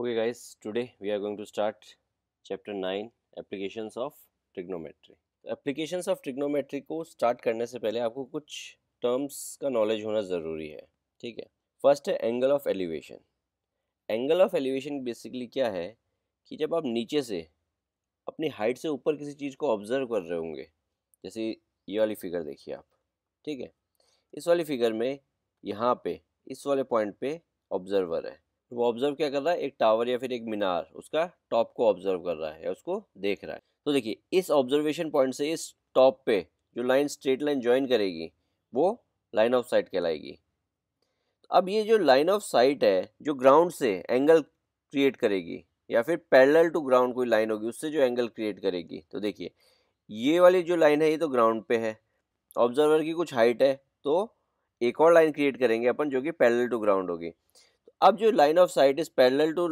okay guys today we are going to start chapter 9 applications of trigonometry applications of trigonometry को start करने से पहले आपको कुछ terms का knowledge होना ज़रूरी है ठीक है first है angle of elevation angle of elevation basically क्या है कि जब आप नीचे से अपनी हाइट से ऊपर किसी चीज़ को ऑब्जर्व कर रहे होंगे जैसे ये वाली फिगर देखिए आप ठीक है इस वाली फिगर में यहाँ पे इस वाले पॉइंट पे ऑब्जर्वर है तो वो ऑब्जर्व क्या कर रहा है एक टावर या फिर एक मीनार उसका टॉप को ऑब्जर्व कर रहा है या उसको देख रहा है तो देखिए इस ऑब्जर्वेशन पॉइंट से इस टॉप पे जो लाइन स्ट्रेट लाइन ज्वाइन करेगी वो लाइन ऑफ साइट कहलाएगी तो अब ये जो लाइन ऑफ साइट है जो ग्राउंड से एंगल क्रिएट करेगी या फिर पैरेलल टू ग्राउंड कोई लाइन होगी उससे जो एंगल क्रिएट करेगी तो देखिए ये वाली जो लाइन है ये तो ग्राउंड पे है ऑब्जर्वर की कुछ हाइट है तो एक और लाइन क्रिएट करेंगे अपन जो कि पैरेलल टू ग्राउंड होगी अब जो लाइन ऑफ साइट इस पैरेलल टू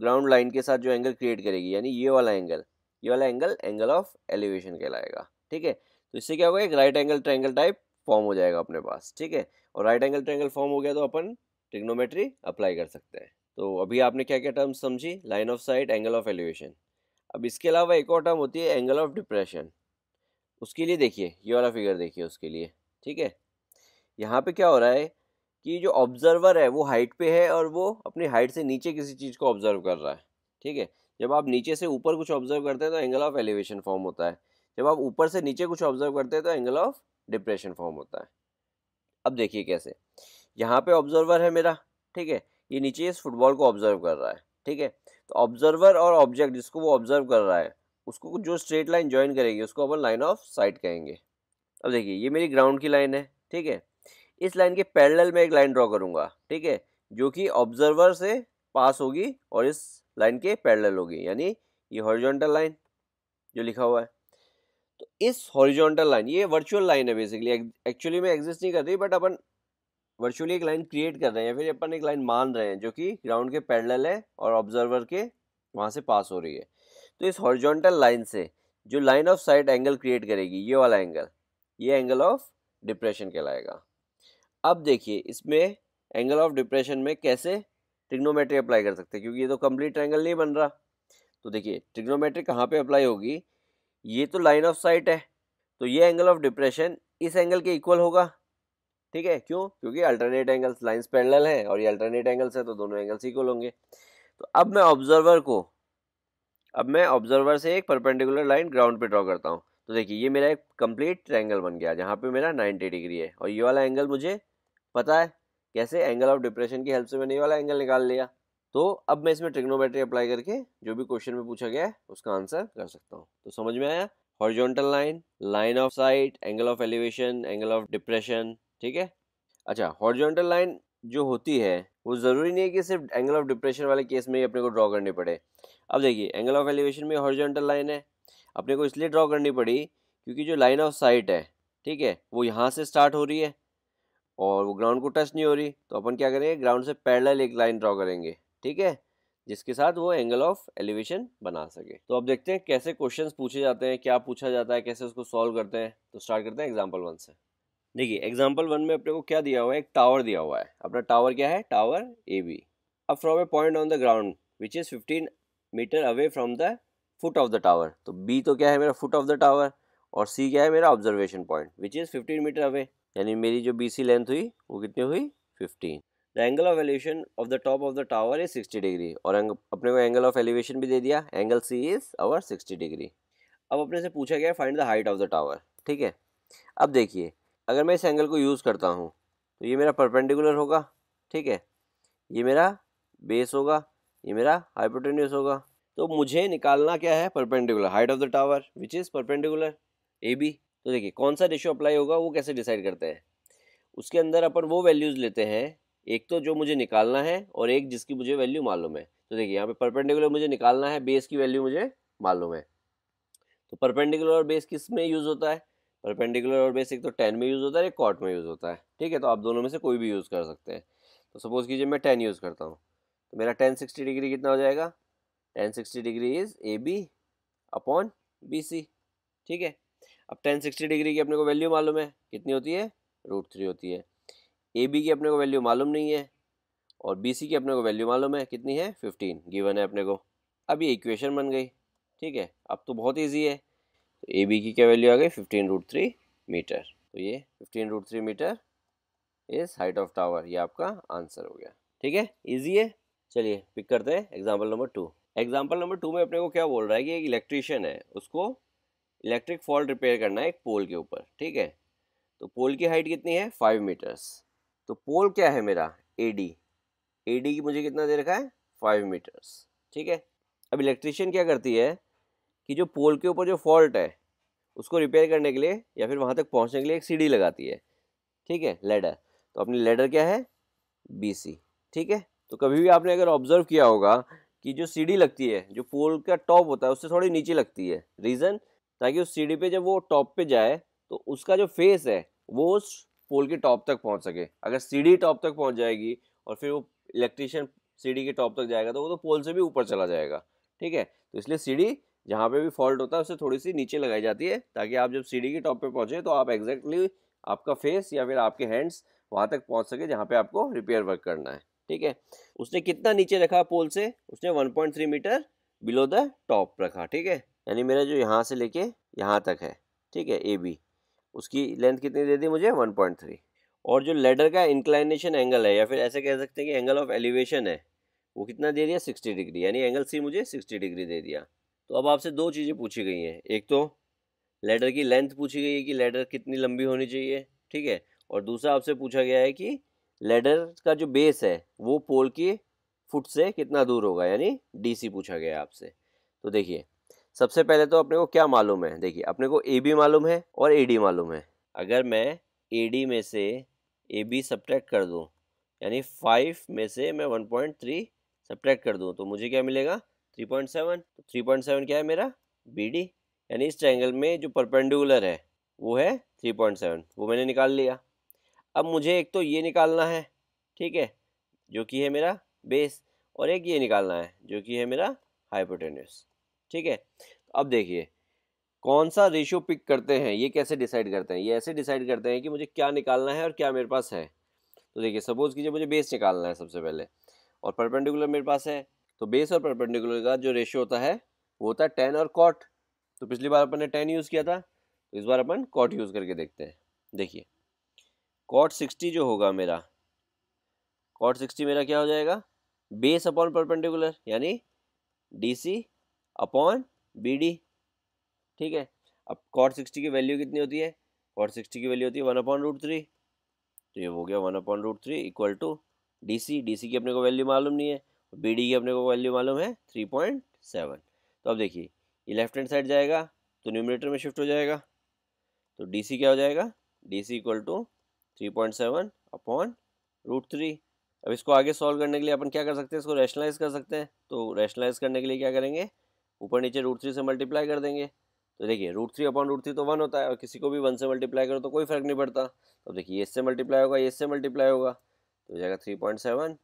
ग्राउंड लाइन के साथ जो एंगल क्रिएट करेगी यानी ये वाला एंगल ये वाला एंगल एंगल ऑफ एलिवेशन कहलाएगा ठीक है तो इससे क्या होगा एक right angle triangle type form हो जाएगा अपने पास ठीक है और राइट एंगल ट्रायंगल फॉर्म हो गया तो अपन ट्रिग्नोमेट्री अप्लाई कर सकते हैं तो अभी आपने क्या क्या टर्म समझी line of sight angle of elevation अब इसके अलावा एक और टर्म होती है एंगल ऑफ डिप्रेशन उसके लिए देखिए ये वाला फिगर देखिए उसके लिए ठीक है यहाँ पे क्या हो रहा है कि जो ऑब्जर्वर है वो हाइट पे है और वो अपनी हाइट से नीचे किसी चीज़ को ऑब्जर्व कर रहा है ठीक है जब आप नीचे से ऊपर कुछ ऑब्जर्व करते हैं तो एंगल ऑफ एलिवेशन फॉर्म होता है जब आप ऊपर से नीचे कुछ ऑब्जर्व करते हैं तो एंगल ऑफ डिप्रेशन फॉर्म होता है अब देखिए कैसे यहाँ पे ऑब्जर्वर है मेरा ठीक है ये नीचे इस फुटबॉल को ऑब्जर्व कर रहा है ठीक है तो ऑब्जर्वर और ऑब्जेक्ट जिसको वो ऑब्जर्व कर रहा है उसको जो स्ट्रेट लाइन ज्वाइन करेगी उसको अपन लाइन ऑफ साइट कहेंगे अब देखिए ये मेरी ग्राउंड की लाइन है ठीक है इस लाइन के पैरेलल में एक लाइन ड्रॉ करूँगा ठीक है जो कि ऑब्जर्वर से पास होगी और इस लाइन के पैरेलल होगी यानी ये हॉरिजॉन्टल लाइन जो लिखा हुआ है तो इस हॉरिजॉन्टल लाइन ये वर्चुअल लाइन है बेसिकली एक्चुअली में एग्जिस्ट नहीं कर रही बट अपन वर्चुअली एक लाइन क्रिएट कर रहे हैं या फिर अपन एक लाइन मान रहे हैं जो कि ग्राउंड के पैरेलल है और ऑब्जर्वर के वहाँ से पास हो रही है तो इस हॉरिजॉन्टल लाइन से जो line of sight angle create करेगी ये वाला एंगल ये एंगल ऑफ डिप्रेशन कहलाएगा अब देखिए इसमें एंगल ऑफ डिप्रेशन में कैसे ट्रिग्नोमेट्री अप्लाई कर सकते हैं क्योंकि ये तो कंप्लीट एंगल नहीं बन रहा तो देखिए ट्रिग्नोमेट्री कहाँ पे अप्लाई होगी ये तो लाइन ऑफ साइट है तो ये एंगल ऑफ डिप्रेशन इस एंगल के इक्वल होगा ठीक है क्यों क्योंकि अल्टरनेट एंगल्स लाइन्स पैरेलल हैं और ये अल्टरनेट एंगल्स हैं तो दोनों एंगल्स इक्वल होंगे तो अब मैं ऑब्जर्वर को अब मैं ऑब्जर्वर से एक परपेंडिकुलर लाइन ग्राउंड पे ड्रॉ करता हूँ तो देखिए ये मेरा एक कंप्लीट ट्रैंगल बन गया जहाँ पे मेरा 90 डिग्री है और ये वाला एंगल मुझे पता है कैसे एंगल ऑफ डिप्रेशन की हेल्प से मैंने ये वाला एंगल निकाल लिया तो अब मैं इसमें ट्रिग्नोमेट्री अप्लाई करके जो भी क्वेश्चन में पूछा गया है उसका आंसर कर सकता हूँ तो समझ में आया horizontal line line of sight angle of elevation angle of depression ठीक है अच्छा हॉरिजॉन्टल लाइन जो होती है वो ज़रूरी नहीं है कि सिर्फ एंगल ऑफ डिप्रेशन वाले केस में ही अपने को ड्रॉ करनी पड़े अब देखिए एंगल ऑफ एलिवेशन में हॉरिजॉन्टल लाइन है अपने को इसलिए ड्रॉ करनी पड़ी क्योंकि जो लाइन ऑफ साइट है ठीक है वो यहाँ से स्टार्ट हो रही है और वो ग्राउंड को टच नहीं हो रही तो अपन क्या करेंगे ग्राउंड से पैरेलल एक लाइन ड्रॉ करेंगे ठीक है जिसके साथ वो एंगल ऑफ एलिवेशन बना सके तो अब देखते हैं कैसे क्वेश्चन पूछे जाते हैं क्या पूछा जाता है कैसे उसको सॉल्व करते हैं तो स्टार्ट करते हैं एग्जाम्पल वन से देखिए एग्जाम्पल वन में अपने को क्या दिया हुआ है एक टावर दिया हुआ है अपना टावर क्या है टावर ए बी अब from a point on the ground which is fifteen metre away from the foot of the tower तो बी तो क्या है मेरा फुट ऑफ द टावर और सी क्या है मेरा observation point which is fifteen metre away यानी मेरी जो बी सी लेंथ हुई वो कितनी हुई fifteen the angle of elevation of the top of the tower is sixty degree और अपने को एंगल ऑफ एलिवेशन भी दे दिया angle C is our sixty degree अब अपने से पूछा गया find the height of the tower ठीक है अब देखिए अगर मैं इस एंगल को यूज़ करता हूँ तो ये मेरा परपेंडिकुलर होगा ठीक है ये मेरा बेस होगा ये मेरा हाइपोटेन्यूस होगा तो मुझे निकालना क्या है perpendicular height of the tower which is perpendicular A B तो देखिए कौन सा रेशियो अप्लाई होगा वो कैसे डिसाइड करते हैं उसके अंदर अपन वो वैल्यूज़ लेते हैं एक तो जो मुझे निकालना है और एक जिसकी मुझे वैल्यू मालूम है तो देखिए यहाँ पे परपेंडिकुलर मुझे निकालना है बेस की वैल्यू मुझे मालूम है तो परपेंडिकुलर और बेस किस में यूज़ होता है परपेंडिकुलर और बेस एक तो टेन में यूज़ होता है एक कॉट में यूज़ होता है ठीक है तो आप दोनों में से कोई भी यूज़ कर सकते हैं तो सपोज़ कीजिए मैं टेन यूज़ करता हूँ तो मेरा टेन सिक्सटी डिग्री कितना हो जाएगा tan sixty degree is A B upon B C ठीक है अब टेन सिक्सटी डिग्री की अपने को वैल्यू मालूम है कितनी होती है रूट थ्री होती है ए बी की अपने को वैल्यू मालूम नहीं है और बी सी की अपने को वैल्यू मालूम है कितनी है फिफ्टीन गिवन है अपने को अब ये इक्वेशन बन गई ठीक है अब तो बहुत ईजी है तो ए बी की क्या वैल्यू आ गई फिफ्टीन रूट थ्री मीटर तो ये fifteen root three metre is height of tower ये आपका आंसर हो गया ठीक है ईजी है चलिए पिक करते हैं example number two example number two में अपने को क्या बोल रहा है कि एक इलेक्ट्रीशियन है उसको इलेक्ट्रिक फॉल्ट रिपेयर करना है एक पोल के ऊपर ठीक है तो पोल की हाइट कितनी है फाइव मीटर्स तो पोल क्या है मेरा ए डी ए डी की मुझे कितना दे रखा है फाइव मीटर्स ठीक है अब इलेक्ट्रिशियन क्या करती है कि जो पोल के ऊपर जो फॉल्ट है उसको रिपेयर करने के लिए या फिर वहाँ तक पहुँचने के लिए एक सीढ़ी लगाती है ठीक है लेडर तो अपनी लेडर क्या है बी सी ठीक है तो कभी भी आपने अगर ऑब्जर्व किया होगा कि जो सीढ़ी लगती है जो पोल का टॉप होता है उससे थोड़ी नीचे लगती है रीज़न ताकि उस सीढ़ी पे जब वो टॉप पे जाए तो उसका जो फेस है वो उस पोल के टॉप तक पहुंच सके अगर सीढ़ी टॉप तक पहुंच जाएगी और फिर वो इलेक्ट्रिशियन सीढ़ी के टॉप तक जाएगा तो वो तो पोल से भी ऊपर चला जाएगा ठीक है तो इसलिए सीढ़ी जहाँ पे भी फॉल्ट होता है उसे थोड़ी सी नीचे लगाई जाती है ताकि आप जब सीढ़ी के टॉप पे पहुँचे तो आप एग्जैक्टली exactly आपका फेस या फिर आपके हैंड्स वहाँ तक पहुँच सके जहाँ पे आपको रिपेयर वर्क करना है ठीक है उसने कितना नीचे रखा पोल से उसने 1.3 मीटर बिलो द टॉप रखा ठीक है यानी मेरा जो यहाँ से लेके यहाँ तक है ठीक है ए बी उसकी लेंथ कितनी दे दी मुझे वन पॉइंट थ्री और जो लेडर का इंक्लाइनेशन एंगल है या फिर ऐसे कह सकते हैं कि एंगल ऑफ एलिवेशन है वो कितना दे दिया सिक्सटी डिग्री यानी एंगल सी मुझे सिक्सटी डिग्री दे दिया तो अब आपसे दो चीज़ें पूछी गई हैं एक तो लेडर की लेंथ पूछी गई है कि लेडर कितनी लंबी होनी चाहिए ठीक है और दूसरा आपसे पूछा गया है कि लेडर का जो बेस है वो पोल की फुट से कितना दूर होगा यानी डीसी पूछा गया है आपसे तो देखिए सबसे पहले तो अपने को क्या मालूम है देखिए अपने को ए बी मालूम है और ए डी मालूम है अगर मैं ए डी में से ए बी सब्ट्रैक्ट कर दूँ यानी फाइव में से मैं वन पॉइंट थ्री सब्ट्रैक्ट कर दूँ तो मुझे क्या मिलेगा थ्री पॉइंट सेवन तो थ्री पॉइंट सेवन क्या है मेरा बी डी यानी इस ट्रैंगल में जो परपेंडिकुलर है वो है थ्री पॉइंट सेवन वो मैंने निकाल लिया अब मुझे एक तो ये निकालना है ठीक है जो कि है मेरा बेस और एक ये निकालना है जो कि है मेरा हाइपोटेन्यूस ठीक है अब देखिए कौन सा रेशियो पिक करते हैं ये कैसे डिसाइड करते हैं ये ऐसे डिसाइड करते हैं कि मुझे क्या निकालना है और क्या मेरे पास है तो देखिए सपोज़ कीजिए मुझे बेस निकालना है सबसे पहले और परपेंडिकुलर मेरे पास है तो बेस और परपेंडिकुलर का जो रेशियो होता है वो होता है टेन और कॉट तो पिछली बार अपन ने टेन यूज़ किया था तो इस बार अपन कॉट यूज़ करके देखते हैं देखिए कॉट सिक्सटी जो होगा मेरा कॉट सिक्सटी मेरा क्या हो जाएगा बेस अपॉन परपेंडिकुलर यानी D C upon B D ठीक है अब कॉट सिक्सटी की वैल्यू कितनी होती है कॉट सिक्सटी की वैल्यू होती है वन अपॉन रूट थ्री तो ये हो गया one upon root three equal to D C D C की अपने को वैल्यू मालूम नहीं है बी डी की अपने को वैल्यू मालूम है थ्री पॉइंट सेवन तो अब देखिए ये लेफ्ट हैंड साइड जाएगा तो न्यूमिनेटर में शिफ्ट हो जाएगा तो डी सी क्या हो जाएगा D C equal to three point seven upon root three अब इसको आगे सॉल्व करने के लिए अपन क्या कर सकते हैं इसको रैशनलाइज कर सकते हैं तो रैशनलाइज करने के लिए क्या करेंगे ऊपर नीचे रूट थ्री से मल्टीप्लाई कर देंगे तो देखिए root three upon root three तो वन होता है और किसी को भी वन से मल्टीप्लाई करो तो कोई फर्क नहीं पड़ता तो देखिए इससे मल्टीप्लाई होगा इससे मल्टीप्लाई होगा तो हो जाएगा three point seven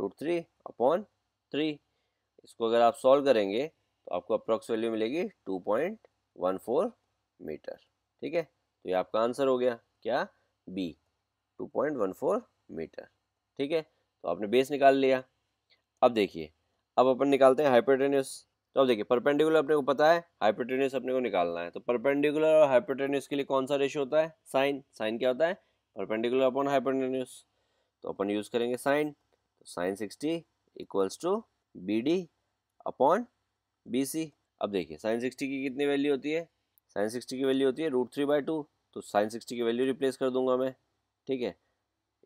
root three upon three इसको अगर आप सॉल्व करेंगे तो आपको अप्रॉक्स वैल्यू मिलेगी two point one four metre ठीक है तो ये आपका आंसर हो गया क्या B two point one four metre ठीक है तो आपने बेस निकाल लिया अब देखिए अब अपन निकालते हैं हाइपोटेन्यूस तो अब देखिए परपेंडिकुलर अपने को पता है हाइपोटेनियस अपने को निकालना है तो परपेंडिकुलर और हाइपोटेनियस के लिए कौन सा रेशियो होता है साइन साइन क्या होता है परपेंडिकुलर अपॉन हाइपोटेनियस तो अपन यूज़ करेंगे साइन तो sine sixty equals to B D upon B C अब देखिए साइन सिक्सटी की कितनी वैल्यू होती है साइन सिक्सटी की वैल्यू होती है रूट थ्री बाई टू तो साइन सिक्सटी की वैल्यू रिप्लेस कर दूंगा मैं ठीक है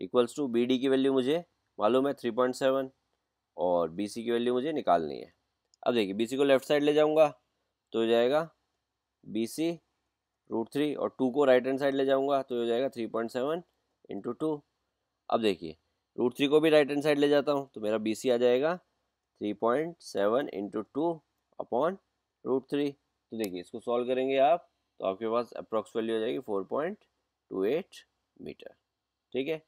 इक्वल्स टू बी डी की वैल्यू मुझे मालूम है थ्री पॉइंट सेवन और बी सी की वैल्यू मुझे निकालनी है अब देखिए बी सी को लेफ्ट साइड ले जाऊँगा तो हो जाएगा बी सी रूट थ्री और टू को राइट हैंड साइड ले जाऊँगा तो हो जाएगा three point seven into two अब देखिए रूट थ्री को भी राइट हैंड साइड ले जाता हूँ तो मेरा बी सी आ जाएगा three point seven into two upon root three तो देखिए इसको सॉल्व करेंगे आप तो आपके पास अप्रॉक्स वैल्यू हो जाएगी four point two eight metre ठीक है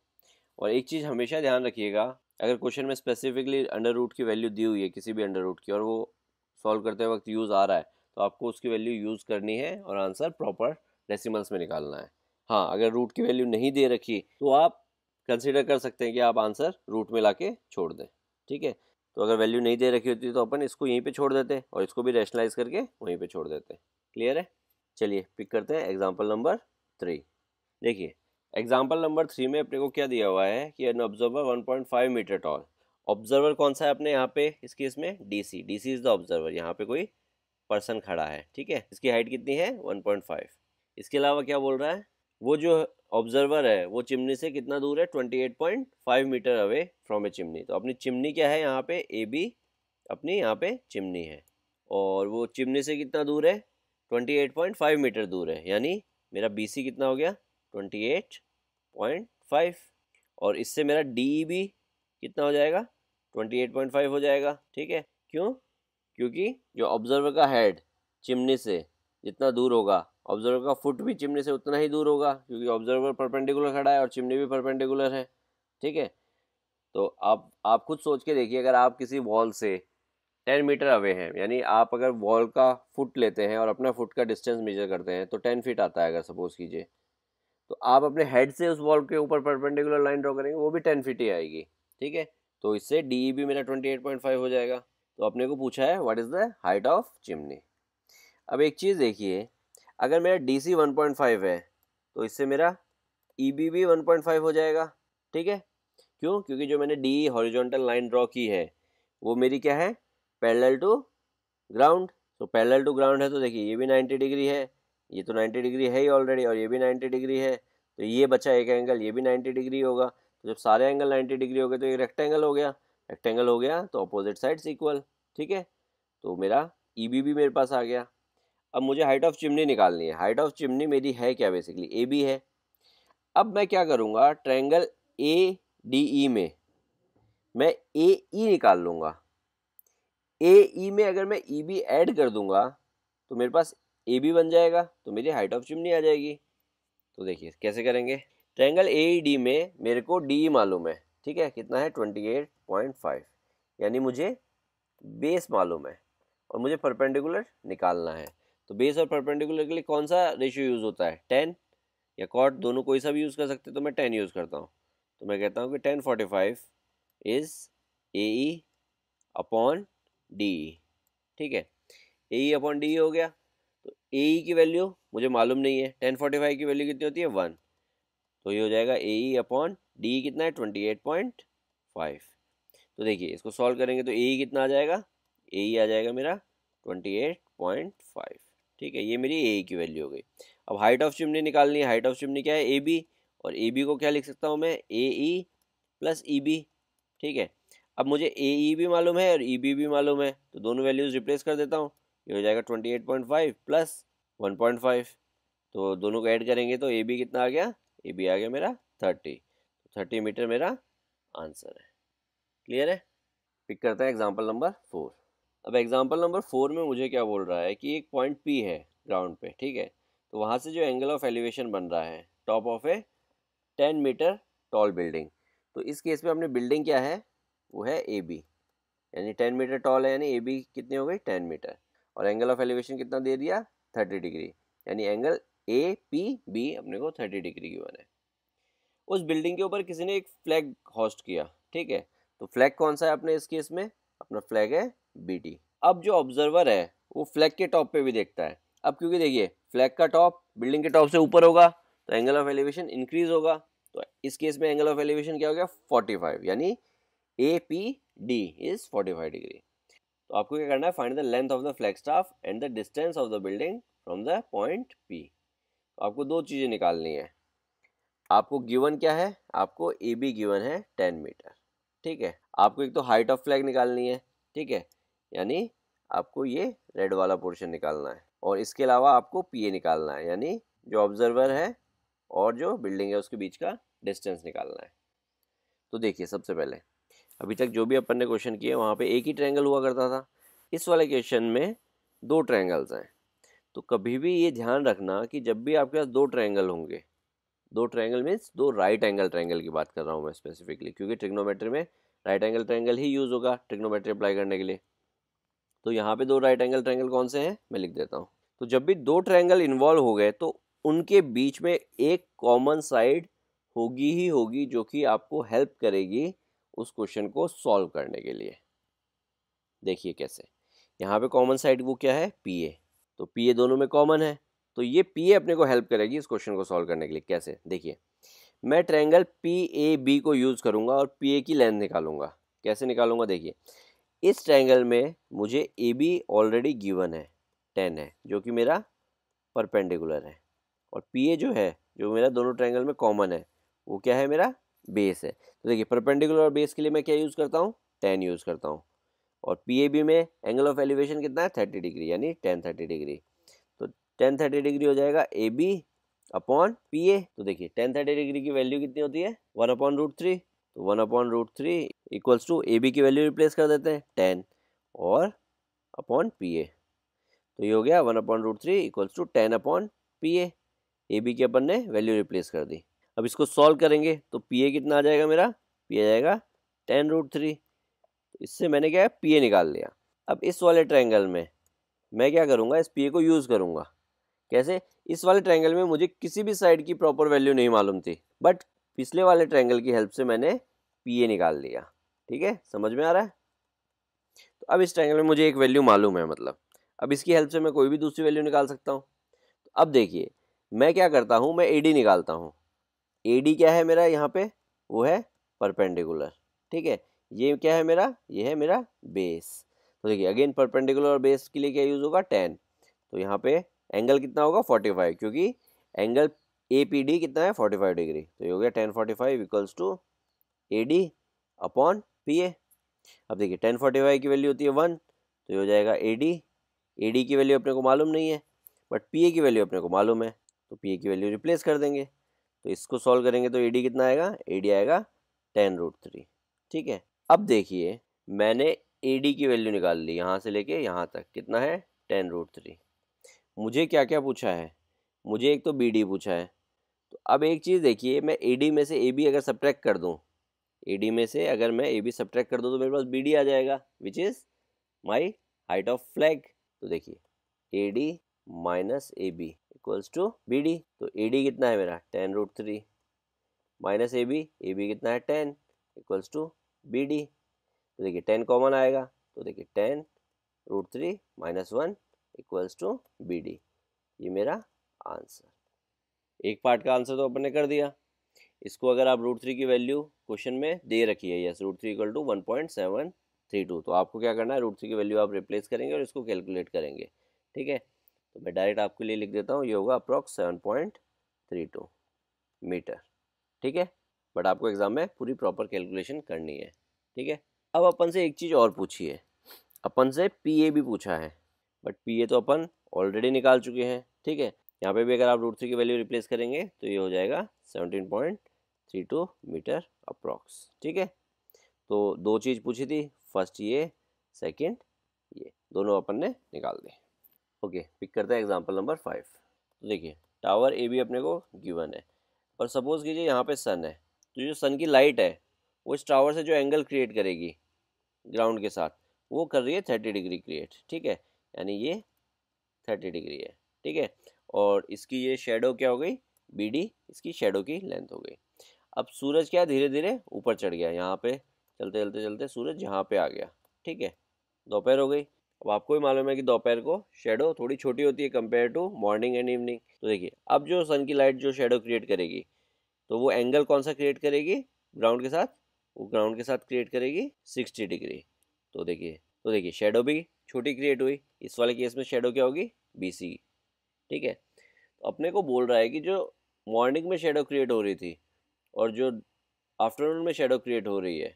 और एक चीज़ हमेशा ध्यान रखिएगा अगर क्वेश्चन में स्पेसिफिकली अंडर रूट की वैल्यू दी हुई है किसी भी अंडर रूट की और वो सॉल्व करते वक्त यूज़ आ रहा है तो आपको उसकी वैल्यू यूज़ करनी है और आंसर प्रॉपर डेसिमल्स में निकालना है हाँ अगर रूट की वैल्यू नहीं दे रखी तो आप कंसिडर कर सकते हैं कि आप आंसर रूट में ला छोड़ दें ठीक है तो अगर वैल्यू नहीं दे रखी होती तो अपन इसको यहीं पर छोड़ देते और इसको भी रैशनलाइज करके वहीं पर छोड़ देते क्लियर है चलिए पिक करते हैं एग्जाम्पल नंबर थ्री देखिए एग्जाम्पल नंबर थ्री में अपने को क्या दिया हुआ है कि an observer 1.5 metre tall observer कौन सा है अपने यहाँ पे इस केस में D C D C is the observer यहाँ पे कोई पर्सन खड़ा है ठीक है इसकी हाइट कितनी है 1.5 इसके अलावा क्या बोल रहा है वो जो ऑब्जर्वर है वो चिमनी से कितना दूर है five metre away from a chimney तो अपनी चिमनी क्या है यहाँ पे ए बी अपनी यहाँ पे चिमनी है और वो चिमनी से कितना दूर है फाइव मीटर दूर है यानी मेरा बी सी कितना हो गया ट्वेंटी एट पॉइंट फाइव और इससे मेरा डी भी कितना हो जाएगा ट्वेंटी एट पॉइंट फाइव हो जाएगा ठीक है क्यों क्योंकि जो ऑब्जर्वर का हेड चिमनी से जितना दूर होगा ऑब्जर्वर का फुट भी चिमनी से उतना ही दूर होगा क्योंकि ऑब्जर्वर परपेंडिकुलर खड़ा है और चिमनी भी परपेंडिकुलर है ठीक है तो आप आप खुद सोच के देखिए अगर आप किसी वॉल से टेन मीटर अवे हैं यानी आप अगर वॉल का फुट लेते हैं और अपना फुट का डिस्टेंस मेजर करते हैं तो टेन फीट आता है अगर सपोज़ कीजिए तो आप अपने हेड से उस वॉल के ऊपर परपेंडिकुलर लाइन ड्रॉ करेंगे वो भी टेन फिट ही आएगी ठीक है तो इससे डी ई मेरा ट्वेंटी एट पॉइंट फाइव हो जाएगा तो अपने को पूछा है what is the height of chimney अब एक चीज़ देखिए अगर मेरा D C one point five है तो इससे मेरा ई e बी भी वन पॉइंट फाइव हो जाएगा ठीक है क्यों क्योंकि जो मैंने डी हॉरिजॉन्टल लाइन ड्रॉ की है वो मेरी क्या है पैरल टू ग्राउंड तो पैरल टू ग्राउंड है तो देखिए ये भी नाइन्टी डिग्री है ये तो 90 डिग्री है ही ऑलरेडी और ये भी 90 डिग्री है तो ये बचा एक एंगल ये भी 90 डिग्री होगा तो जब सारे एंगल 90 डिग्री हो गए तो ये रेक्टेंगल हो गया रेक्टेंगल हो गया तो अपोजिट साइड्स इक्वल ठीक है तो मेरा ई e बी भी मेरे पास आ गया अब मुझे हाइट ऑफ चिमनी निकालनी है हाइट ऑफ चिमनी मेरी है क्या बेसिकली ए बी है अब मैं क्या करूँगा ट्रैंगल ए डी ई में मैं ए ई e निकाल लूँगा ए ई e में अगर मैं ई बी एड कर दूँगा तो मेरे पास ए बी बन जाएगा तो मेरी हाइट ऑफ चिमनी आ जाएगी तो देखिए कैसे करेंगे ट्रैंगल ए डी में मेरे को डी मालूम है ठीक है कितना है ट्वेंटी एट पॉइंट फाइव यानी मुझे बेस मालूम है और मुझे परपेंडिकुलर निकालना है तो बेस और परपेंडिकुलर के लिए कौन सा रेशियो यूज़ होता है टेन या कॉट दोनों कोई सा भी यूज़ कर सकते तो मैं टेन यूज़ करता हूँ तो मैं कहता हूँ कि tan forty five is A E upon D ठीक है ए ई अपॉन डी हो गया ए ई e की वैल्यू मुझे मालूम नहीं है टेन फोर्टी फाइव की वैल्यू कितनी होती है वन तो ये हो जाएगा ए ई अपॉन डी कितना है ट्वेंटी एट पॉइंट फाइव तो देखिए इसको सॉल्व करेंगे तो ए ई e कितना आ जाएगा ए ई e आ जाएगा मेरा ट्वेंटी एट पॉइंट फाइव ठीक है ये मेरी ए ई की वैल्यू हो गई अब हाइट ऑफ चिमनी निकालनी है हाइट ऑफ चिमनी क्या है ए बी और ए बी को क्या लिख सकता हूँ मैं ए ई प्लस ई बी ठीक है अब मुझे ए ई भी मालूम है और ई बी भी मालूम है तो दोनों वैल्यूज़ रिप्लेस कर देता हूँ ये हो जाएगा twenty eight point five plus one point five तो दोनों को ऐड करेंगे तो ए बी कितना आ गया ए बी आ गया मेरा थर्टी थर्टी मीटर मेरा आंसर है क्लियर है पिक करते हैं एग्जाम्पल नंबर फोर अब एग्जाम्पल नंबर फोर में मुझे क्या बोल रहा है कि एक पॉइंट पी है ग्राउंड पे ठीक है तो वहाँ से जो एंगल ऑफ एलिवेशन बन रहा है top of a ten metre tall building तो इस केस में अपने बिल्डिंग क्या है वो है ए बी यानी टेन मीटर टॉल है यानी ए बी कितनी हो गई टेन मीटर और एंगल ऑफ एलिवेशन कितना दे दिया थर्टी डिग्री यानी एंगल ए पी बी अपने को थर्टी डिग्री की बनाए उस बिल्डिंग के ऊपर किसी ने एक फ्लैग हॉस्ट किया ठीक है तो फ्लैग कौन सा है अपने इस केस में अपना फ्लैग है बी अब जो ऑब्जर्वर है वो फ्लैग के टॉप पे भी देखता है अब क्योंकि देखिए फ्लैग का टॉप बिल्डिंग के टॉप से ऊपर होगा तो एंगल ऑफ एलिवेशन इंक्रीज होगा तो इस केस में एंगल ऑफ एलिवेशन क्या हो गया 45 यानी A P D is 45 degree तो आपको क्या करना है find the length of the flag staff and the distance of the building from the point P तो आपको दो चीज़ें निकालनी है आपको गिवन क्या है आपको ए बी गिवन है टेन मीटर ठीक है आपको एक तो हाइट ऑफ फ्लैग निकालनी है ठीक है यानी आपको ये रेड वाला पोर्शन निकालना है और इसके अलावा आपको पी ए निकालना है यानी जो ऑब्जर्वर है और जो बिल्डिंग है उसके बीच का डिस्टेंस निकालना है तो देखिए सबसे पहले अभी तक जो भी अपन ने क्वेश्चन किया वहाँ पे एक ही ट्रायंगल हुआ करता था इस वाले क्वेश्चन में दो ट्रायंगल्स हैं तो कभी भी ये ध्यान रखना कि जब भी आपके पास दो ट्रायंगल होंगे दो ट्रायंगल मीन्स दो राइट एंगल ट्रायंगल की बात कर रहा हूँ मैं स्पेसिफिकली क्योंकि ट्रिग्नोमेट्री में राइट एंगल ट्रायंगल ही यूज़ होगा ट्रिग्नोमेट्री अप्लाई करने के लिए तो यहाँ पर दो राइट एंगल ट्रायंगल कौन से हैं मैं लिख देता हूँ तो जब भी दो ट्रायंगल इन्वॉल्व हो गए तो उनके बीच में एक कॉमन साइड होगी ही होगी जो कि आपको हेल्प करेगी उस क्वेश्चन को सॉल्व करने के लिए देखिए कैसे यहाँ पे कॉमन साइड वो क्या है पी ए तो पी ए दोनों में कॉमन है तो ये पी ए अपने को हेल्प करेगी इस क्वेश्चन को सॉल्व करने के लिए कैसे देखिए मैं ट्रैंगल पी ए बी को यूज़ करूँगा और पी ए की लेंथ निकालूंगा कैसे निकालूंगा देखिए इस ट्रायंगल में मुझे ए बी ऑलरेडी गिवन है टेन है जो कि मेरा परपेंडिकुलर है और पी ए जो है जो मेरा दोनों ट्रायंगल में कॉमन है वो क्या है मेरा बेस है तो देखिए परपेंडिकुलर और बेस के लिए मैं क्या यूज़ करता हूँ टेन यूज़ करता हूँ और पी में एंगल ऑफ एलिवेशन कितना है थर्टी डिग्री यानी टेन थर्टी डिग्री तो टेन थर्टी डिग्री हो जाएगा A B upon P A तो देखिए टेन थर्टी डिग्री की वैल्यू कितनी होती है वन अपॉन रूट थ्री तो one upon root three equals to A B की वैल्यू रिप्लेस कर देते हैं टेन और अपॉन पी ए तो ये हो गया one upon root three equals to ten upon P A A B की अपन ने वैल्यू रिप्लेस कर दी अब इसको सॉल्व करेंगे तो पी ए कितना आ जाएगा मेरा पी आ जाएगा टेन रूट थ्री इससे मैंने क्या है पी ए निकाल लिया अब इस वाले ट्रायंगल में मैं क्या करूँगा इस पी ए को यूज़ करूँगा कैसे इस वाले ट्रायंगल में मुझे किसी भी साइड की प्रॉपर वैल्यू नहीं मालूम थी बट पिछले वाले ट्रायंगल की हेल्प से मैंने पी ए निकाल लिया ठीक है समझ में आ रहा है तो अब इस ट्रायंगल में मुझे एक वैल्यू मालूम है मतलब अब इसकी हेल्प से मैं कोई भी दूसरी वैल्यू निकाल सकता हूँ तो अब देखिए मैं क्या करता हूँ मैं ए डी निकालता हूँ ए डी क्या है मेरा यहाँ पे वो है परपेंडिकुलर ठीक है ये क्या है मेरा ये है मेरा बेस तो देखिए अगेन परपेंडिकुलर और बेस के लिए क्या यूज़ होगा टेन तो यहाँ पे एंगल कितना होगा फोर्टी फाइव क्योंकि एंगल ए पी डी कितना है फोर्टी फाइव डिग्री तो ये हो गया tan forty five equals to A D upon P A अब देखिए टेन फोर्टी फाइव की वैल्यू होती है वन तो ये हो जाएगा ए डी ए डी की वैल्यू अपने को मालूम नहीं है बट पी ए की वैल्यू अपने को मालूम है तो पी ए की वैल्यू रिप्लेस कर देंगे तो इसको सॉल्व करेंगे तो ए डी कितना आएगा ए डी आएगा टेन रूट थ्री ठीक है अब देखिए मैंने ए डी की वैल्यू निकाल ली यहाँ से लेके यहाँ तक कितना है टेन रूट थ्री मुझे क्या क्या पूछा है मुझे एक तो बी डी पूछा है तो अब एक चीज़ देखिए मैं ए डी में से ए बी अगर सब्ट्रैक्ट कर दूँ ए डी में से अगर मैं ए बी सब्ट्रैक्ट कर दूँ तो मेरे पास बी डी आ जाएगा which is my height of flag तो देखिए A D minus A B equals to B D तो ए डी कितना है मेरा ten root three minus A B A B कितना है ten equals to B D तो देखिए टेन कॉमन आएगा तो देखिए ten root three minus one equals to B D ये मेरा आंसर एक पार्ट का आंसर तो अपन ने कर दिया इसको अगर आप रूट थ्री की वैल्यू क्वेश्चन में दे रखी है yes root three equal to one point seven three two तो आपको क्या करना है रूट थ्री की वैल्यू आप रिप्लेस करेंगे और इसको कैलकुलेट करेंगे ठीक है तो मैं डायरेक्ट आपके लिए लिख देता हूँ ये होगा approx seven point three two metre ठीक है बट आपको एग्ज़ाम में पूरी प्रॉपर कैलकुलेशन करनी है ठीक है अब अपन से एक चीज़ और पूछी है अपन से ए भी पूछा है बट ए तो अपन ऑलरेडी निकाल चुके हैं ठीक है यहाँ पे भी अगर आप रूट थ्री की वैल्यू रिप्लेस करेंगे तो ये हो जाएगा seventeen point three two metre approx ठीक है तो दो चीज़ पूछी थी फर्स्ट ये सेकंड ये दोनों अपन ने निकाल दी ओके पिक करते हैं एग्जाम्पल नंबर फाइव देखिए टावर ए भी अपने को गिवन है और सपोज़ कीजिए यहाँ पे सन है तो जो सन की लाइट है वो इस टावर से जो एंगल क्रिएट करेगी ग्राउंड के साथ वो कर रही है थर्टी डिग्री क्रिएट ठीक है यानी ये थर्टी डिग्री है ठीक है और इसकी ये शेडो क्या हो गई बी डी इसकी शेडो की लेंथ हो गई अब सूरज क्या धीरे धीरे ऊपर चढ़ गया यहाँ पे चलते चलते चलते सूरज यहाँ पे आ गया ठीक है दोपहर हो गई अब आपको भी मालूम है कि दोपहर को शेडो थोड़ी छोटी होती है compare to morning and evening तो देखिए अब जो सन की लाइट जो शेडो क्रिएट करेगी तो वो एंगल कौन सा क्रिएट करेगी ग्राउंड के साथ वो ग्राउंड के साथ क्रिएट करेगी सिक्सटी डिग्री तो देखिए तो देखिए शेडो भी छोटी क्रिएट हुई इस वाले केस में शेडो क्या होगी बी सी ठीक है तो अपने को बोल रहा है कि जो मॉर्निंग में शेडो क्रिएट हो रही थी और जो आफ्टरनून में शेडो क्रिएट हो रही है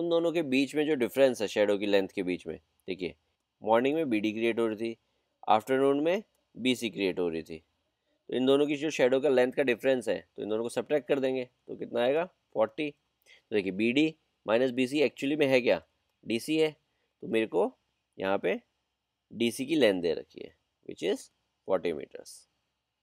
उन दोनों के बीच में जो डिफरेंस है शेडो की लेंथ के बीच में देखिए मॉर्निंग में बी डी क्रिएट हो रही थी आफ्टरनून में बी सी क्रिएट हो रही थी तो इन दोनों की जो शेडो का लेंथ का डिफरेंस है तो इन दोनों को सब्ट्रैक्ट कर देंगे तो कितना आएगा फोर्टी तो देखिए B D minus B C actually में है क्या डी सी है तो मेरे को यहाँ पे डी सी की लेंथ दे रखी है which is forty metres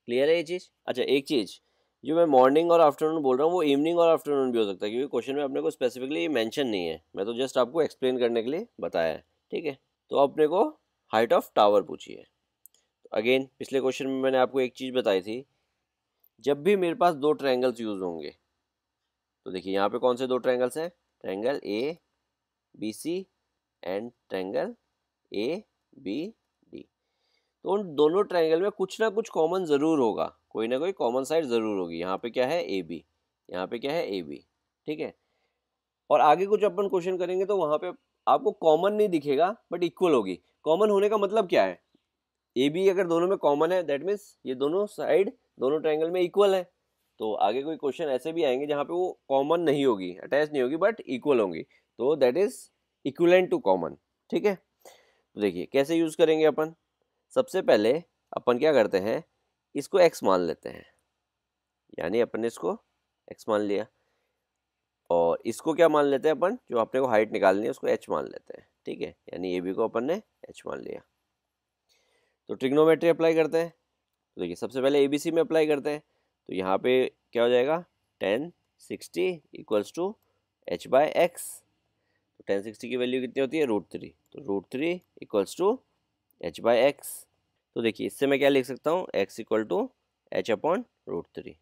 clear है ये चीज़ अच्छा एक चीज़ जो मैं मॉर्निंग और आफ्टरनून बोल रहा हूँ वो इवनिंग और आफ्टरनून भी हो सकता है क्योंकि क्वेश्चन में अपने को स्पेसिफिकली मेंशन नहीं है मैं तो जस्ट आपको एक्सप्लेन करने के लिए बताया है ठीक है तो अपने को हाइट ऑफ टावर पूछिए तो अगेन पिछले क्वेश्चन में मैंने आपको एक चीज़ बताई थी जब भी मेरे पास दो ट्रायंगल्स यूज़ होंगे तो देखिए यहाँ पे कौन से दो ट्रायंगल्स हैं triangle A B C and triangle A B D तो उन दोनों ट्रायंगल में कुछ ना कुछ कॉमन ज़रूर होगा कोई ना कोई कॉमन साइड ज़रूर होगी यहाँ पे क्या है ए बी यहाँ पे क्या है ए बी ठीक है और आगे कुछ अपन क्वेश्चन करेंगे तो वहाँ पे आपको कॉमन नहीं दिखेगा बट इक्वल होगी कॉमन होने का मतलब क्या है ए बी अगर दोनों में कॉमन है दैट मीन्स ये दोनों साइड दोनों ट्रायंगल में इक्वल है तो आगे कोई क्वेश्चन ऐसे भी आएंगे जहाँ पे वो कॉमन नहीं होगी अटैच नहीं होगी बट इक्वल होंगी तो that is equivalent to common ठीक है तो देखिए कैसे यूज़ करेंगे अपन सबसे पहले अपन क्या करते हैं इसको एक्स मान लेते हैं यानी अपन ने इसको एक्स मान लिया और इसको क्या मान लेते हैं अपन जो अपने को हाइट निकालनी है उसको एच मान लेते हैं ठीक है यानी ए बी को अपन ने एच मान लिया तो ट्रिग्नोमेट्री अप्लाई करते हैं तो देखिए सबसे पहले ए बी सी में अप्लाई करते हैं तो यहाँ पे क्या हो जाएगा tan sixty equals to H by X तो टेन सिक्सटी की वैल्यू कितनी होती है रूट थ्री तो root three equals to H by X तो देखिए इससे मैं क्या लिख सकता हूँ X equal to H upon root three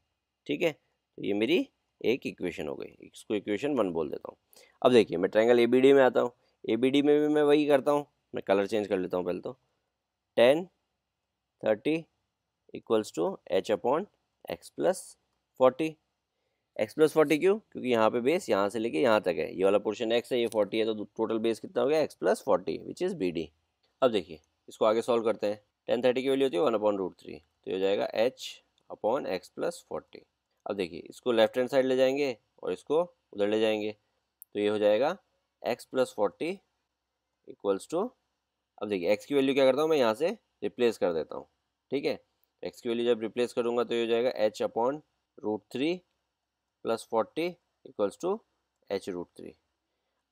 ठीक है तो ये मेरी एक इक्वेशन हो गई इसको इक्वेशन वन बोल देता हूँ अब देखिए मैं ट्रैंगल ए बी डी में आता हूँ ए बी डी में भी मैं वही करता हूँ मैं कलर चेंज कर लेता हूँ पहले तो tan thirty equals to H upon x plus forty x plus forty क्यों क्योंकि यहाँ पे बेस यहाँ से लेके यहाँ तक है ये वाला पोर्शन एक्स है ये फोर्टी है तो टोटल बेस कितना हो गया x plus forty which is B D अब देखिए इसको आगे सॉल्व करते हैं टेन थर्टी की वैल्यू होती है वन अपॉन रूट थ्री तो ये हो जाएगा h upon x plus forty अब देखिए इसको लेफ्ट हैंड साइड ले जाएंगे और इसको उधर ले जाएंगे तो ये हो जाएगा x plus forty equals to अब देखिए एक्स की वैल्यू क्या करता हूँ मैं यहाँ से रिप्लेस कर देता हूँ ठीक है एक्स की वैल्यू जब रिप्लेस करूँगा तो ये हो जाएगा h upon root three plus forty equals to h root three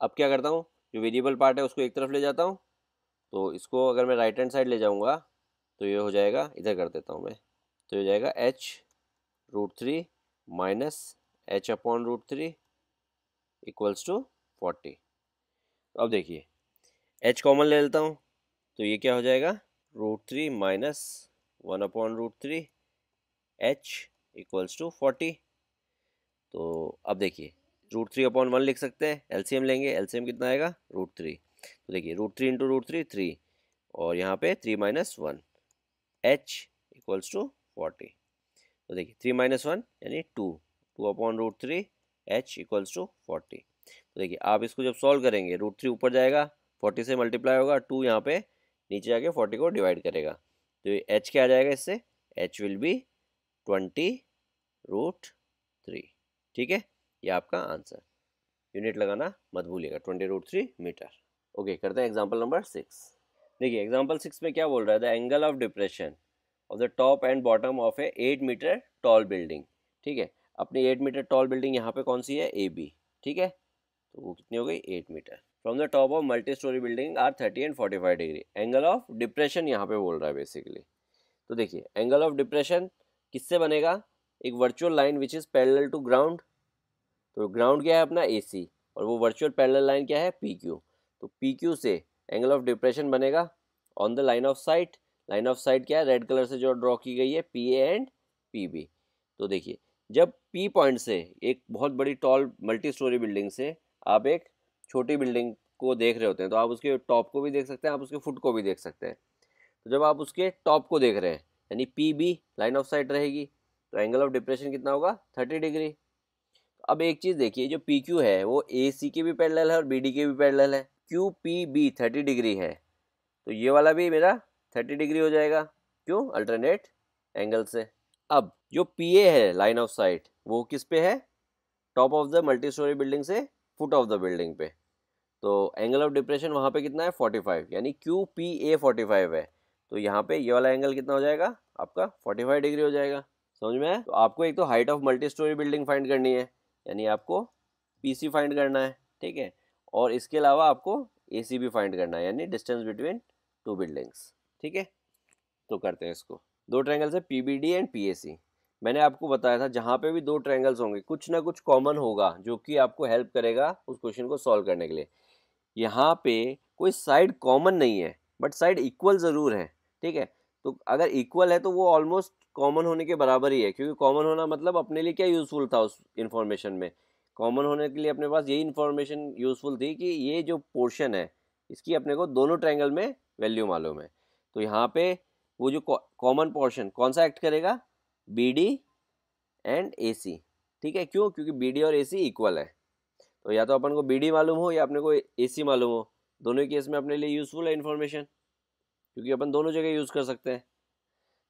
अब क्या करता हूँ जो वेरिएबल पार्ट है उसको एक तरफ ले जाता हूँ तो इसको अगर मैं राइट हैंड साइड ले जाऊँगा तो ये हो जाएगा इधर कर देता हूँ मैं तो ये हो जाएगा h root three minus h upon root three equals to forty अब देखिए एच कॉमन ले लेता हूँ तो ये क्या हो जाएगा root three minus one upon root three h equals to forty तो अब देखिए रूट थ्री अपॉन वन लिख सकते हैं एलसीएम लेंगे एलसीएम कितना आएगा रूट थ्री तो देखिए root three into root three three और यहाँ पे three minus one h equals to forty तो देखिए थ्री माइनस वन यानी two two upon root three h equals to forty तो देखिए आप इसको जब सॉल्व करेंगे रूट थ्री ऊपर जाएगा फोर्टी से मल्टीप्लाई होगा टू यहाँ पे नीचे जाके फोर्टी को डिवाइड करेगा तो ये एच क्या आ जाएगा इससे h will be twenty root three ठीक है ये आपका आंसर यूनिट लगाना मत भूलिएगा twenty root three meter okay करते हैं एग्जाम्पल नंबर सिक्स देखिए एग्जाम्पल सिक्स में क्या बोल रहा है the angle of depression of the top and bottom of a eight meter tall building ठीक है अपनी एट मीटर टॉल बिल्डिंग यहाँ पे कौन सी है ए बी ठीक है तो वो कितनी हो गई eight meter from the top of multi storey building are thirty and forty five degree angle of depression यहाँ पे बोल रहा है बेसिकली तो देखिए एंगल ऑफ डिप्रेशन किससे बनेगा एक virtual line which is parallel to ground तो ग्राउंड क्या है अपना ए सी और वो वर्चुअल पैरेलल लाइन क्या है पी क्यू तो पी क्यू से एंगल ऑफ डिप्रेशन बनेगा on the line of sight line of sight क्या है रेड कलर से जो ड्रॉ की गई है P A and P B तो देखिए जब पी पॉइंट से एक बहुत बड़ी टॉल मल्टी स्टोरी बिल्डिंग से आप एक छोटी बिल्डिंग को देख रहे होते हैं तो आप उसके टॉप को भी देख सकते हैं आप उसके फुट को भी देख सकते हैं तो जब आप उसके टॉप को देख रहे हैं यानी P B line of sight रहेगी तो एंगल ऑफ डिप्रेशन कितना होगा थर्टी डिग्री अब एक चीज़ देखिए जो पी क्यू है वो ए सी के भी पैरेलल है और बी डी के भी पैरेलल है Q P B thirty degree है तो ये वाला भी मेरा थर्टी डिग्री हो जाएगा क्यों अल्टरनेट एंगल से अब जो पी ए है लाइन ऑफ साइट वो किस पे है top of the multi storey building से फुट ऑफ द बिल्डिंग पे तो एंगल ऑफ डिप्रेशन वहाँ पे कितना है 45 यानी क्यू पी ए फोर्टी है तो यहाँ पे ये वाला एंगल कितना हो जाएगा आपका 45 डिग्री हो जाएगा समझ में आया तो आपको एक तो height of multi storey building find करनी है यानी आपको पी सी फाइंड करना है ठीक है और इसके अलावा आपको ए सी भी फाइंड करना है यानी डिस्टेंस बिटवीन टू बिल्डिंग्स ठीक है तो करते हैं इसको दो ट्रैंगल्स है पी डी एंड सी मैंने आपको बताया था जहाँ पे भी दो ट्रैंगल्स होंगे कुछ ना कुछ कॉमन होगा जो कि आपको हेल्प करेगा उस क्वेश्चन को सॉल्व करने के लिए यहाँ पे कोई साइड कॉमन नहीं है बट साइड इक्वल ज़रूर है ठीक है तो अगर इक्वल है तो वो ऑलमोस्ट कॉमन होने के बराबर ही है क्योंकि कॉमन होना मतलब अपने लिए क्या यूज़फुल था उस इन्फॉर्मेशन में कॉमन होने के लिए अपने पास यही इन्फॉर्मेशन यूज़फुल थी कि ये जो पोर्शन है इसकी अपने को दोनों ट्रैंगल में वैल्यू मालूम है तो यहाँ पे वो जो कॉमन पोर्शन कौन सा एक्ट करेगा B D and A C ठीक है क्यों क्योंकि बी डी और ए सी इक्वल है तो या तो अपन को बी डी मालूम हो या अपने को ए सी मालूम हो दोनों केस में अपने लिए यूज़फुल है इन्फॉर्मेशन क्योंकि अपन दोनों जगह यूज़ कर सकते हैं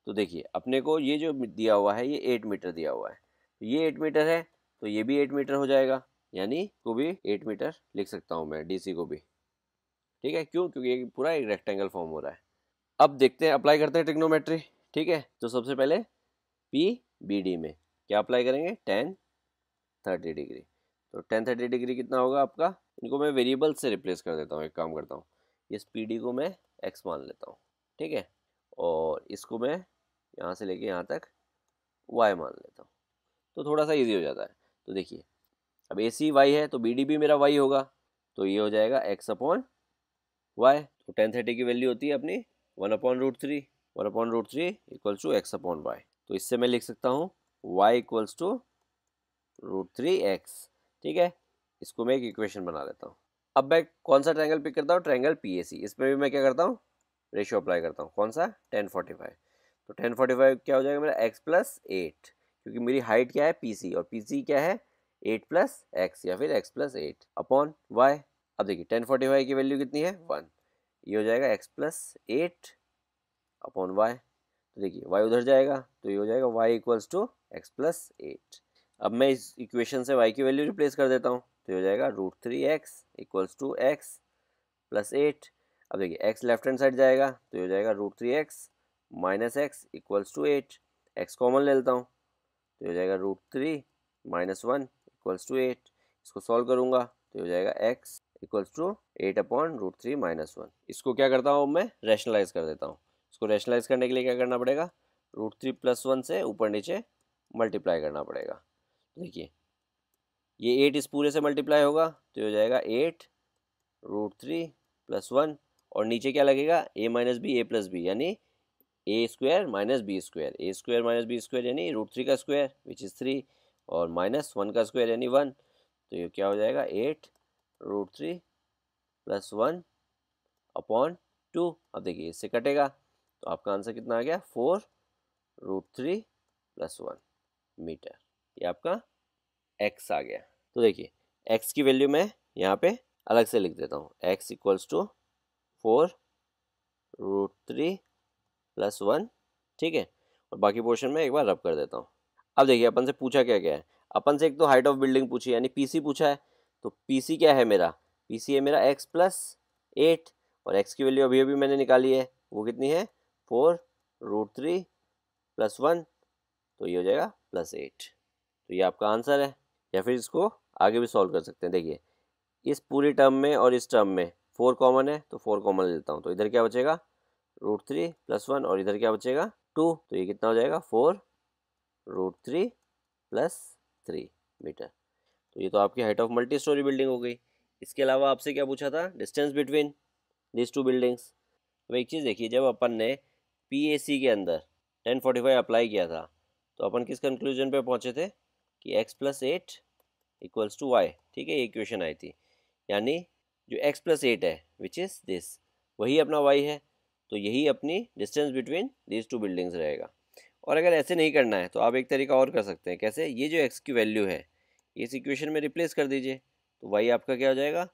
तो देखिए अपने को ये जो दिया हुआ है ये एट मीटर दिया हुआ है तो ये एट मीटर है तो ये भी एट मीटर हो जाएगा यानी को भी एट मीटर लिख सकता हूँ मैं डी सी को भी ठीक है क्यों क्योंकि ये पूरा एक रेक्टेंगल फॉर्म हो रहा है अब देखते हैं अप्लाई करते हैं टेक्नोमेट्री ठीक है तो सबसे पहले पी बी डी में क्या अप्लाई करेंगे टेन थर्टी डिग्री तो टेन थर्टी डिग्री कितना होगा आपका इनको मैं वेरिएबल से रिप्लेस कर देता हूँ एक काम करता हूँ इस पी डी को मैं एक्स मान लेता हूँ ठीक है और इसको मैं यहाँ से लेके यहाँ तक वाई मान लेता हूँ तो थोड़ा सा ईजी हो जाता है तो देखिए अब ए सी वाई है तो बी डी भी मेरा वाई होगा तो ये हो जाएगा एक्स अपॉन वाई तो टेन थर्टी की वैल्यू होती है अपनी one upon root three one upon root three equals to x upon y तो इससे मैं लिख सकता हूँ y equals to root three x ठीक है इसको मैं एक इक्वेशन बना लेता हूँ अब मैं कौन सा ट्रायंगल पिक करता हूँ ट्रायंगल पी ए सी इसमें भी मैं क्या करता हूँ रेशियो अप्लाई करता हूँ कौन सा टेन फोर्टी फाइव तो टेन फोर्टी फाइव क्या हो जाएगा मेरा एक्स प्लस एट क्योंकि मेरी हाइट क्या है पी सी और पी सी क्या है एट प्लस एक्स या फिर x plus eight upon y अब देखिए टेन फोर्टी फाइव की वैल्यू कितनी है वन ये हो जाएगा x plus eight upon y तो देखिए वाई उधर जाएगा तो ये हो जाएगा y equals to x plus eight अब मैं इस इक्वेशन से वाई की वैल्यू रिप्लेस कर देता हूँ तो ये हो जाएगा root three x equals to x plus eight अब देखिए एक्स लेफ्ट हैंड साइड जाएगा तो ये हो जाएगा root three x minus x equals to eight x common ले लेता हूँ तो ये हो जाएगा root three minus one equals to eight इसको सॉल्व करूँगा तो ये हो जाएगा x equals to eight upon root three minus one इसको क्या करता हूँ मैं रैशनलाइज कर देता हूँ इसको रैशनलाइज करने के लिए क्या करना पड़ेगा रूट थ्री प्लस वन से ऊपर नीचे मल्टीप्लाई करना पड़ेगा देखिए ये एट इस पूरे से मल्टीप्लाई होगा तो हो जाएगा eight root three plus one और नीचे क्या लगेगा a minus b a plus b यानी a square minus b square a square minus b square यानी रूट थ्री का स्क्वायर विच इज़ थ्री और माइनस वन का स्क्वायर यानी वन तो ये क्या हो जाएगा eight root three plus one upon two अब देखिए इससे कटेगा तो आपका आंसर कितना आ गया four root three plus one meter ये आपका एक्स आ गया तो देखिए एक्स की वैल्यू मैं यहाँ पे अलग से लिख देता हूँ x equals to four root three plus one ठीक है और बाकी पोर्शन में एक बार रब कर देता हूँ अब देखिए अपन से पूछा क्या क्या है अपन से एक तो हाइट ऑफ बिल्डिंग पूछी यानी पीसी पूछा है तो पी सी क्या है मेरा पी सी है मेरा एक्स प्लस एट और एक्स की वैल्यू अभी अभी मैंने निकाली है वो कितनी है four root three plus one तो ये हो जाएगा प्लस एट तो ये आपका आंसर है या फिर इसको आगे भी सॉल्व कर सकते हैं देखिए इस पूरी टर्म में और इस टर्म में फोर कॉमन है तो फोर कॉमन लेता हूँ तो इधर क्या बचेगा रूट थ्री प्लस वन और इधर क्या बचेगा टू तो ये कितना हो जाएगा four root three plus three metre तो ये तो आपकी height of multi storey building हो गई इसके अलावा आपसे क्या पूछा था distance between this two buildings अब एक चीज़ देखिए जब अपन ने पी के अंदर टेन फोर्टी फाइव अप्लाई किया था तो अपन किस कंक्लूजन पर पहुँचे थे कि x plus eight equals to y ठीक है ये इक्वेशन आई थी यानी जो एक्स प्लस एट है विच इज़ दिस वही अपना वाई है तो यही अपनी distance between this two buildings रहेगा और अगर ऐसे नहीं करना है तो आप एक तरीका और कर सकते हैं कैसे ये जो एक्स की वैल्यू है इस इक्वेशन में रिप्लेस कर दीजिए तो वाई आपका क्या हो जाएगा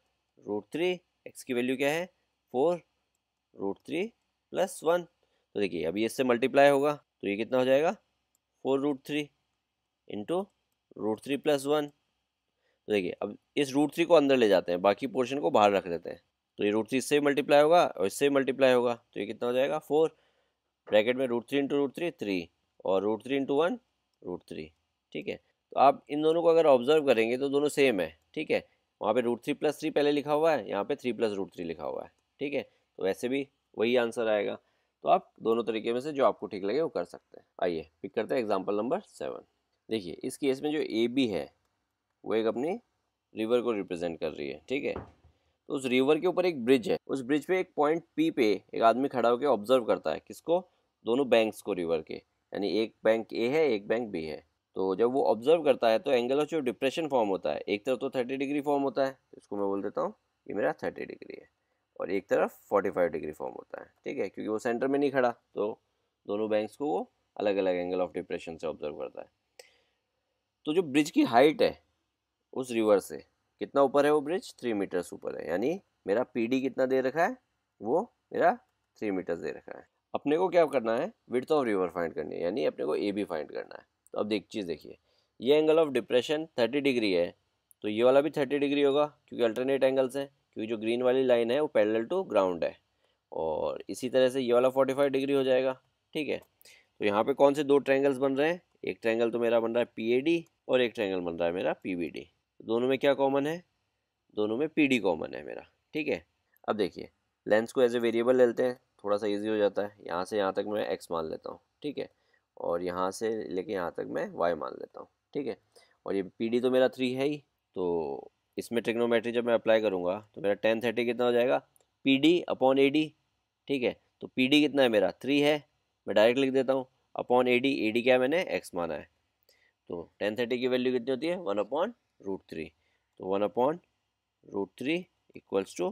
रूट थ्री एक्स की वैल्यू क्या है four root three plus one तो देखिए अभी इससे मल्टीप्लाई होगा तो ये कितना हो जाएगा four root three into root three plus one तो देखिए अब इस रूट थ्री को अंदर ले जाते हैं बाकी पोर्शन को बाहर रख देते हैं तो ये रूट थ्री इससे मल्टीप्लाई होगा और इससे मल्टीप्लाई होगा तो ये कितना हो जाएगा फोर ब्रैकेट में root three into root three three और root three into one root three ठीक है तो आप इन दोनों को अगर ऑब्जर्व करेंगे तो दोनों सेम है ठीक है वहाँ पे रूट थ्री प्लस थ्री पहले लिखा हुआ है यहाँ पे थ्री प्लस रूट थ्री लिखा हुआ है ठीक है तो वैसे भी वही आंसर आएगा तो आप दोनों तरीके में से जो आपको ठीक लगे वो कर सकते हैं आइए पिक करते हैं एग्जाम्पल नंबर सेवन देखिए इस केस में जो ए बी है वो एक अपनी रिवर को रिप्रेजेंट कर रही है ठीक है तो उस रिवर के ऊपर एक ब्रिज है उस ब्रिज पे एक पॉइंट पी पे एक आदमी खड़ा होकर ऑब्जर्व करता है किसको दोनों बैंक्स को रिवर के यानी एक बैंक ए है एक बैंक बी है तो जब वो ऑब्जर्व करता है तो एंगल ऑफ जो डिप्रेशन फॉर्म होता है एक तरफ तो थर्टी डिग्री फॉर्म होता है इसको मैं बोल देता हूँ ये मेरा थर्टी डिग्री है और एक तरफ फोर्टी फाइव डिग्री फॉर्म होता है ठीक है क्योंकि वो सेंटर में नहीं खड़ा तो दोनों बैंक्स को वो अलग अलग एंगल ऑफ डिप्रेशन से ऑब्जर्व करता है तो जो ब्रिज की हाइट है उस रिवर से कितना ऊपर है वो ब्रिज थ्री मीटर्स ऊपर है यानी मेरा पी कितना दे रखा है वो मेरा थ्री मीटर्स दे रखा है अपने को क्या करना है विड्थ ऑफ रिवर फाइंड करनी है यानी अपने को ए बी फाइंड करना है तो अब देख चीज़ देखिए ये angle of depression thirty degree है तो ये वाला भी थर्टी डिग्री होगा क्योंकि अल्टरनेट एंगल्स हैं क्योंकि जो ग्रीन वाली लाइन है वो पैरेलल टू ग्राउंड है और इसी तरह से ये वाला फोर्टी फाइव डिग्री हो जाएगा ठीक है तो यहाँ पे कौन से दो ट्रैंगल्स बन रहे हैं एक ट्रैंगल तो मेरा बन रहा है पी और एक ट्रैंगल बन रहा है मेरा पी तो दोनों में क्या कॉमन है दोनों में पी कॉमन है मेरा ठीक है अब देखिए लेंस को एज ए वेरिएबल लेते हैं थोड़ा सा ईजी हो जाता है यहाँ से यहाँ तक मैं एक्स मान लेता हूँ ठीक है और यहाँ से लेके यहाँ तक मैं वाई मान लेता हूँ ठीक है और ये पी तो मेरा थ्री है ही तो इसमें ट्रिग्नोमेट्री जब मैं अप्लाई करूँगा तो मेरा टेन थर्टी कितना हो जाएगा P D upon A D ठीक है तो पी डी कितना है मेरा थ्री है मैं डायरेक्ट लिख देता हूँ upon A D A D क्या मैंने एक्स माना है तो टेन थर्टी की वैल्यू कितनी होती है वन अपॉन रूट थ्री तो one upon root three equals to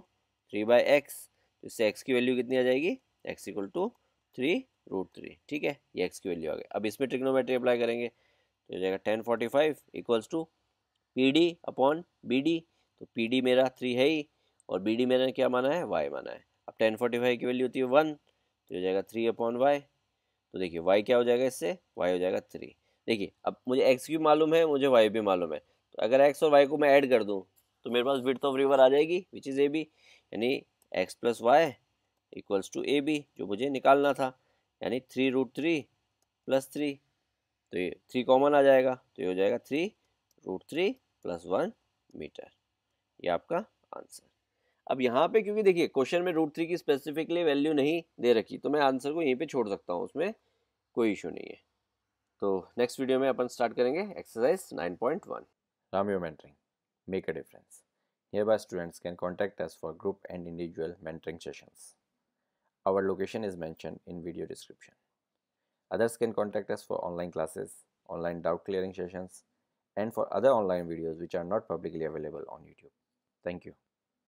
three by x तो इससे एक्स की वैल्यू कितनी आ जाएगी x equal to three root three ठीक है ये एक्स की वैल्यू आ गई अब इसमें ट्रिग्नोमेट्री अप्लाई करेंगे तो हो जाएगा tan forty five equals to P D upon B D तो पी डी मेरा थ्री है ही और बी डी मेरा क्या माना है वाई माना है अब टेन फोर्टी फाइव की वैल्यू होती है वन तो हो जाएगा थ्री अपॉन वाई तो देखिए वाई क्या हो जाएगा इससे वाई हो जाएगा थ्री देखिए अब मुझे एक्स भी मालूम है मुझे वाई भी मालूम है तो अगर एक्स और वाई को मैं ऐड कर दूँ तो मेरे पास विथ ऑफ रिवर आ जाएगी विच इज़ ए बी यानी x plus y equals to A B जो मुझे निकालना था यानी three root three plus three तो ये थ्री कॉमन आ जाएगा तो ये हो जाएगा three root three plus one meter ये आपका आंसर अब यहाँ पे क्योंकि देखिए क्वेश्चन में रूट थ्री की स्पेसिफिकली वैल्यू नहीं दे रखी तो मैं आंसर को यहीं पे छोड़ सकता हूँ उसमें कोई इशू नहीं है तो नेक्स्ट वीडियो में अपन स्टार्ट करेंगे एक्सरसाइज नाइन पॉइंट वन रामियो mentoring make a difference by students can contact us for group and individual mentoring sessions. Our location is mentioned in video description. Others can contact us for online classes, online doubt clearing sessions, and for other online videos which are not publicly available on YouTube. Thank you.